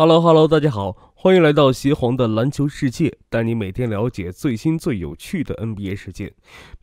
Hello Hello，大家好，欢迎来到邪皇的篮球世界，带你每天了解最新最有趣的 NBA 事件。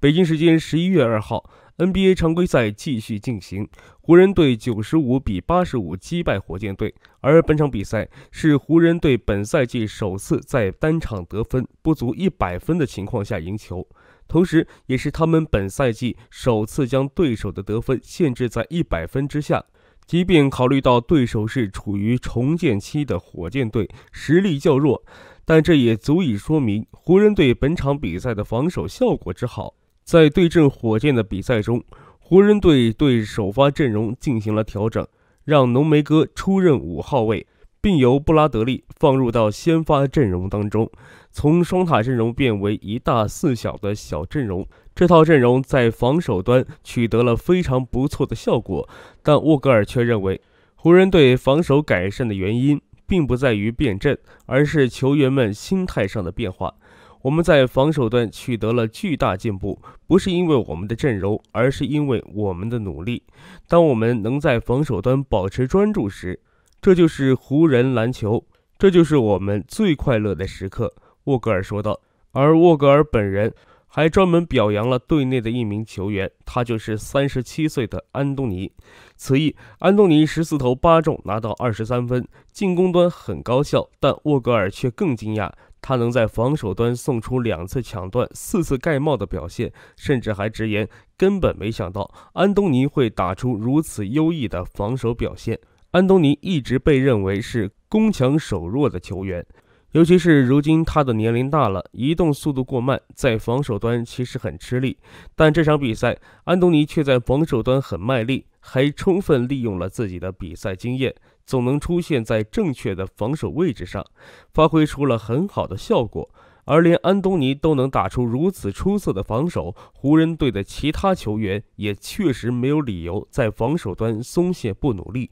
北京时间十一月二号，NBA 常规赛继续进行，湖人队九十五比八十五击败火箭队。而本场比赛是湖人队本赛季首次在单场得分不足一百分的情况下赢球，同时，也是他们本赛季首次将对手的得分限制在一百分之下。即便考虑到对手是处于重建期的火箭队，实力较弱，但这也足以说明湖人队本场比赛的防守效果之好。在对阵火箭的比赛中，湖人队对首发阵容进行了调整，让浓眉哥出任五号位。并由布拉德利放入到先发阵容当中，从双塔阵容变为一大四小的小阵容。这套阵容在防守端取得了非常不错的效果，但沃格尔却认为，湖人队防守改善的原因并不在于变阵，而是球员们心态上的变化。我们在防守端取得了巨大进步，不是因为我们的阵容，而是因为我们的努力。当我们能在防守端保持专注时，这就是湖人篮球，这就是我们最快乐的时刻。”沃格尔说道。而沃格尔本人还专门表扬了队内的一名球员，他就是三十七岁的安东尼。此役，安东尼十四投八中，拿到二十三分，进攻端很高效。但沃格尔却更惊讶，他能在防守端送出两次抢断、四次盖帽的表现，甚至还直言根本没想到安东尼会打出如此优异的防守表现。安东尼一直被认为是攻强守弱的球员，尤其是如今他的年龄大了，移动速度过慢，在防守端其实很吃力。但这场比赛，安东尼却在防守端很卖力，还充分利用了自己的比赛经验，总能出现在正确的防守位置上，发挥出了很好的效果。而连安东尼都能打出如此出色的防守，湖人队的其他球员也确实没有理由在防守端松懈不努力。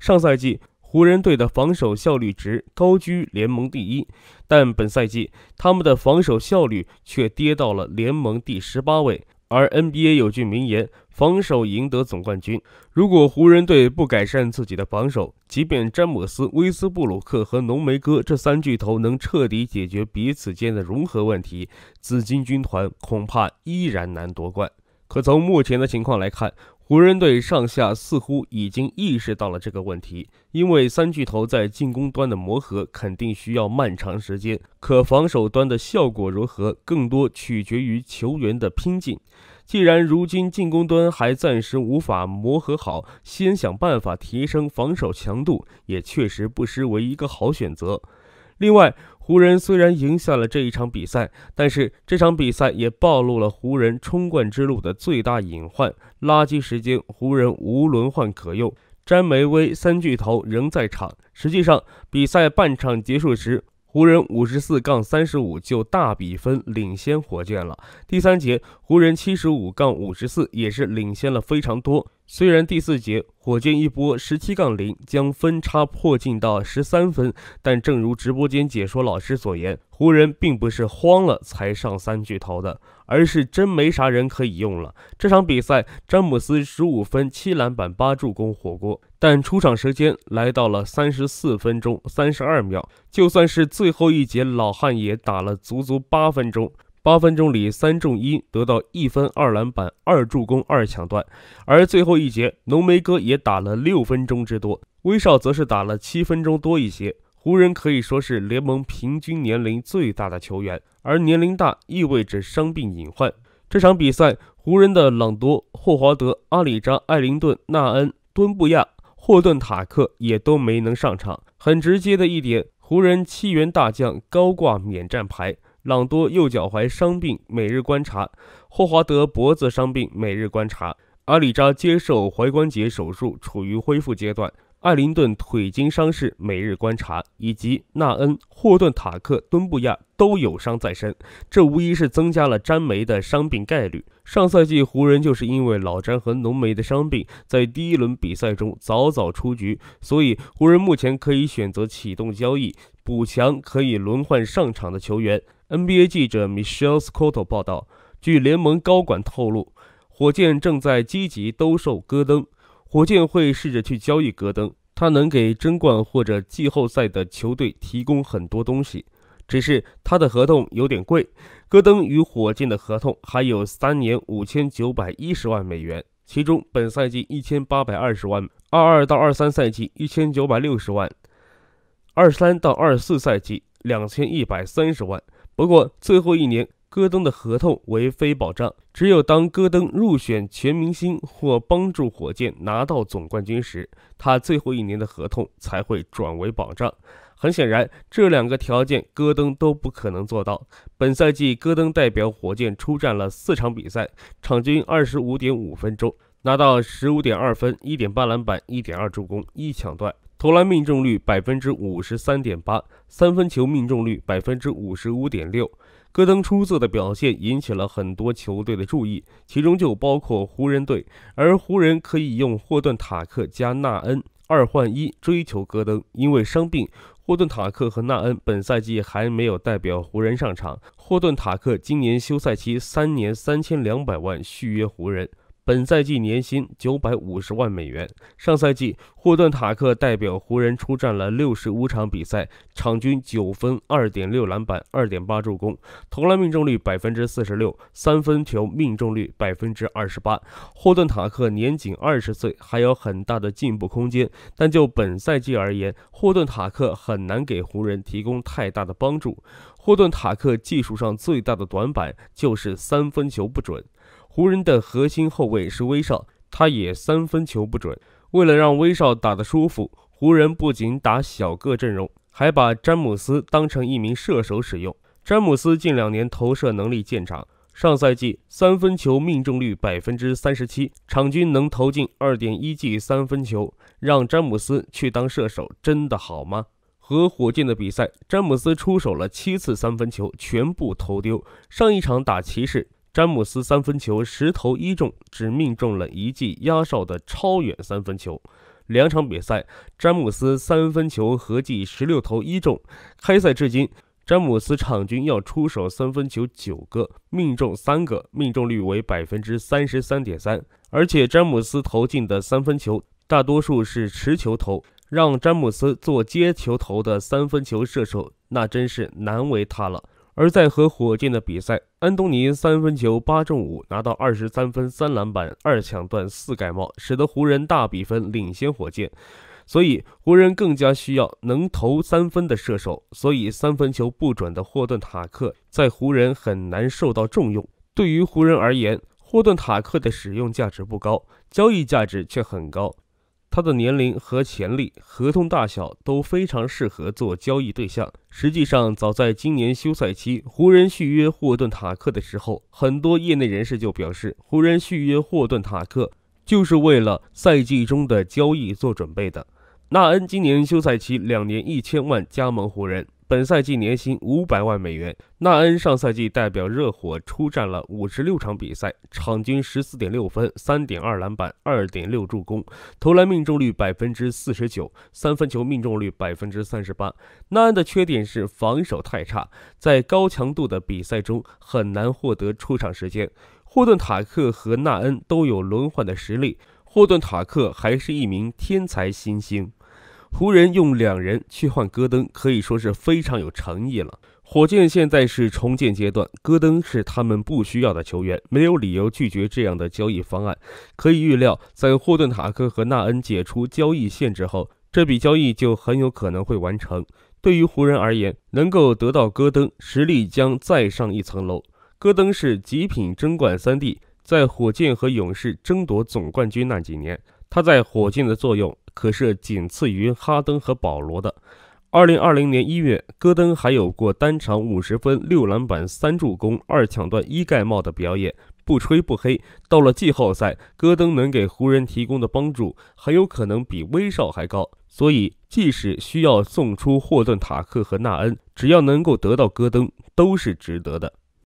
上赛季，湖人队的防守效率值高居联盟第一，但本赛季他们的防守效率却跌到了联盟第十八位。而 NBA 有句名言：“防守赢得总冠军。”如果湖人队不改善自己的防守，即便詹姆斯、威斯布鲁克和浓眉哥这三巨头能彻底解决彼此间的融合问题，紫金军团恐怕依然难夺冠。可从目前的情况来看，湖人队上下似乎已经意识到了这个问题，因为三巨头在进攻端的磨合肯定需要漫长时间，可防守端的效果如何，更多取决于球员的拼劲。既然如今进攻端还暂时无法磨合好，先想办法提升防守强度，也确实不失为一个好选择。另外，湖人虽然赢下了这一场比赛，但是这场比赛也暴露了湖人冲冠之路的最大隐患：垃圾时间，湖人无轮换可用。詹梅威三巨头仍在场。实际上，比赛半场结束时，湖人五十四杠三十五就大比分领先火箭了。第三节，湖人七十五杠五十四也是领先了非常多。虽然第四节火箭一波十七杠零将分差迫近到十三分，但正如直播间解说老师所言，湖人并不是慌了才上三巨头的，而是真没啥人可以用了。这场比赛，詹姆斯十五分七篮板八助攻火锅，但出场时间来到了三十四分钟三十二秒，就算是最后一节老汉也打了足足八分钟。八分钟里三中一，得到一分、二篮板、二助攻、二抢断。而最后一节，浓眉哥也打了六分钟之多，威少则是打了七分钟多一些。湖人可以说是联盟平均年龄最大的球员，而年龄大意味着伤病隐患。这场比赛，湖人的朗多、霍华德、阿里扎、艾灵顿、纳恩、敦布亚、霍顿塔克也都没能上场。很直接的一点，湖人七员大将高挂免战牌。朗多右脚踝伤病每日观察，霍华德脖子伤病每日观察，阿里扎接受踝关节手术处于恢复阶段，艾灵顿腿筋伤势每日观察，以及纳恩、霍顿塔克、敦布亚都有伤在身，这无疑是增加了詹梅的伤病概率。上赛季湖人就是因为老詹和浓眉的伤病，在第一轮比赛中早早出局，所以湖人目前可以选择启动交易补强，可以轮换上场的球员。NBA 记者 Michelle Scotto 报道，据联盟高管透露，火箭正在积极兜售戈登。火箭会试着去交易戈登，他能给争冠或者季后赛的球队提供很多东西，只是他的合同有点贵。戈登与火箭的合同还有三年，五千九百一十万美元，其中本赛季一千八百二十万，二二到二三赛季一千九百六十万，二三到二四赛季两千一百三十万。不过，最后一年戈登的合同为非保障，只有当戈登入选全明星或帮助火箭拿到总冠军时，他最后一年的合同才会转为保障。很显然，这两个条件戈登都不可能做到。本赛季，戈登代表火箭出战了四场比赛，场均二十五点五分钟。拿到十五点二分、一点八篮板、一点二助攻、一抢断，投篮命中率百分之五十三点八，三分球命中率百分之五十五点六。戈登出色的表现引起了很多球队的注意，其中就包括湖人队。而湖人可以用霍顿塔克加纳恩二换一追求戈登，因为伤病，霍顿塔克和纳恩本赛季还没有代表湖人上场。霍顿塔克今年休赛期三年三千两百万续约湖人。本赛季年薪九百五十万美元。上赛季，霍顿塔克代表湖人出战了六十五场比赛，场均九分、二点六篮板、二点八助攻，投篮命中率百分之四十六，三分球命中率百分之二十八。霍顿塔克年仅二十岁，还有很大的进步空间。但就本赛季而言，霍顿塔克很难给湖人提供太大的帮助。霍顿塔克技术上最大的短板就是三分球不准。湖人的核心后卫是威少，他也三分球不准。为了让威少打得舒服，湖人不仅打小个阵容，还把詹姆斯当成一名射手使用。詹姆斯近两年投射能力见长，上赛季三分球命中率百分之三十七，场均能投进二点一记三分球。让詹姆斯去当射手真的好吗？和火箭的比赛，詹姆斯出手了七次三分球，全部投丢。上一场打骑士，詹姆斯三分球十投一中，只命中了一记压哨的超远三分球。两场比赛，詹姆斯三分球合计十六投一中。开赛至今，詹姆斯场均要出手三分球九个，命中三个，命中率为百分之三十三点三。而且詹姆斯投进的三分球大多数是持球投。让詹姆斯做接球头的三分球射手，那真是难为他了。而在和火箭的比赛，安东尼三分球八中五，拿到二十三分、三篮板、二抢断、四盖帽，使得湖人大比分领先火箭。所以，湖人更加需要能投三分的射手。所以，三分球不准的霍顿塔克在湖人很难受到重用。对于湖人而言，霍顿塔克的使用价值不高，交易价值却很高。他的年龄和潜力、合同大小都非常适合做交易对象。实际上，早在今年休赛期，湖人续约霍顿塔克的时候，很多业内人士就表示，湖人续约霍顿塔克就是为了赛季中的交易做准备的。纳恩今年休赛期两年一千万加盟湖人。本赛季年薪五百万美元。纳恩上赛季代表热火出战了五十六场比赛，场均十四点六分、三点二篮板、二点六助攻，投篮命中率百分之四十九，三分球命中率百分之三十八。纳恩的缺点是防守太差，在高强度的比赛中很难获得出场时间。霍顿塔克和纳恩都有轮换的实力，霍顿塔克还是一名天才新星。湖人用两人去换戈登，可以说是非常有诚意了。火箭现在是重建阶段，戈登是他们不需要的球员，没有理由拒绝这样的交易方案。可以预料，在霍顿塔克和纳恩解除交易限制后，这笔交易就很有可能会完成。对于湖人而言，能够得到戈登，实力将再上一层楼。戈登是极品争冠三弟，在火箭和勇士争夺总冠军那几年。他在火箭的作用可是仅次于哈登和保罗的。二零二零年一月，戈登还有过单场五十分、六篮板、三助攻、二抢断、一盖帽的表演。不吹不黑，到了季后赛，戈登能给湖人提供的帮助很有可能比威少还高。所以，即使需要送出霍顿塔克和纳恩，只要能够得到戈登，都是值得的。